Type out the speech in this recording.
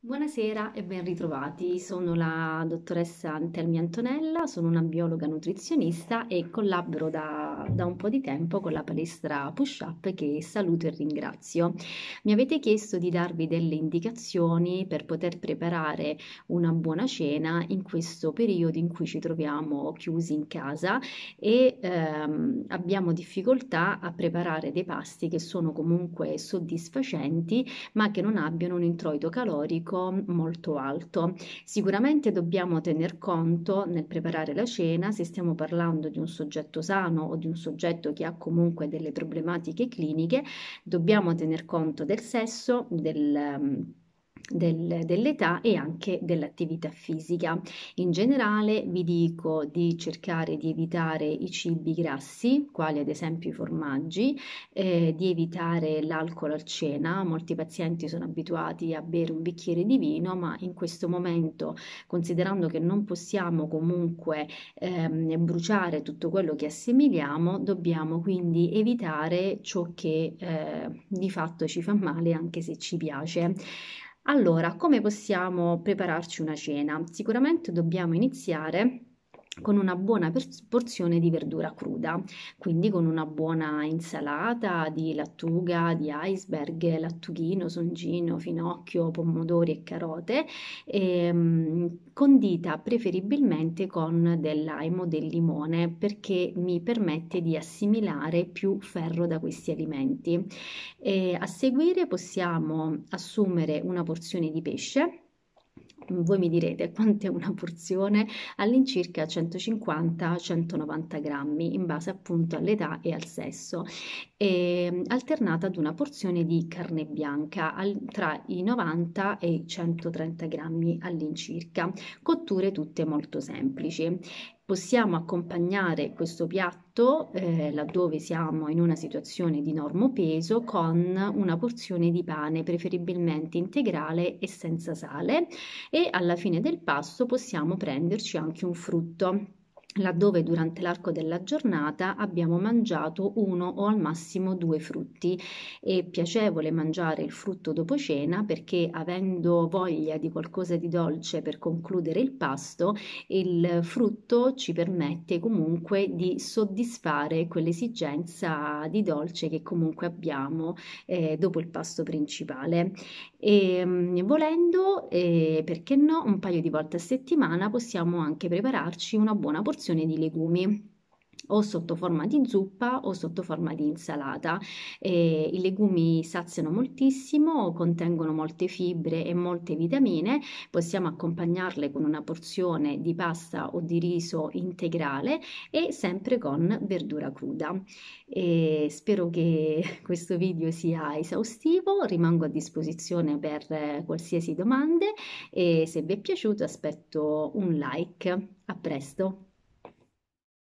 Buonasera e ben ritrovati. Sono la dottoressa Antelmi Antonella, sono una biologa nutrizionista e collaboro da da, un po' di tempo con la palestra push up che saluto e ringrazio. Mi avete chiesto di darvi delle indicazioni per poter preparare una buona cena in questo periodo in cui ci troviamo chiusi in casa e ehm, abbiamo difficoltà a preparare dei pasti che sono comunque soddisfacenti ma che non abbiano un introito calorico molto alto. Sicuramente dobbiamo tener conto nel preparare la cena se stiamo parlando di un soggetto sano o di di un soggetto che ha comunque delle problematiche cliniche, dobbiamo tener conto del sesso, del ehm, del, dell'età e anche dell'attività fisica. In generale vi dico di cercare di evitare i cibi grassi, quali ad esempio i formaggi, eh, di evitare l'alcol al cena. Molti pazienti sono abituati a bere un bicchiere di vino, ma in questo momento, considerando che non possiamo comunque ehm, bruciare tutto quello che assimiliamo, dobbiamo quindi evitare ciò che eh, di fatto ci fa male anche se ci piace. Allora, come possiamo prepararci una cena? Sicuramente dobbiamo iniziare con una buona porzione di verdura cruda, quindi con una buona insalata di lattuga, di iceberg, lattughino, songino, finocchio, pomodori e carote, e, ehm, condita preferibilmente con del del limone, perché mi permette di assimilare più ferro da questi alimenti. E a seguire possiamo assumere una porzione di pesce voi mi direte quanto è una porzione all'incirca 150-190 grammi in base appunto all'età e al sesso e ehm, alternata ad una porzione di carne bianca al, tra i 90 e i 130 grammi all'incirca cotture tutte molto semplici possiamo accompagnare questo piatto, eh, laddove siamo in una situazione di normo peso, con una porzione di pane, preferibilmente integrale e senza sale, e alla fine del pasto possiamo prenderci anche un frutto laddove durante l'arco della giornata abbiamo mangiato uno o al massimo due frutti. È piacevole mangiare il frutto dopo cena perché avendo voglia di qualcosa di dolce per concludere il pasto, il frutto ci permette comunque di soddisfare quell'esigenza di dolce che comunque abbiamo eh, dopo il pasto principale. E, ehm, volendo, eh, perché no, un paio di volte a settimana possiamo anche prepararci una buona porzione porzione di legumi o sotto forma di zuppa o sotto forma di insalata. Eh, I legumi saziano moltissimo, contengono molte fibre e molte vitamine, possiamo accompagnarle con una porzione di pasta o di riso integrale e sempre con verdura cruda. Eh, spero che questo video sia esaustivo, rimango a disposizione per qualsiasi domanda e se vi è piaciuto aspetto un like. A presto!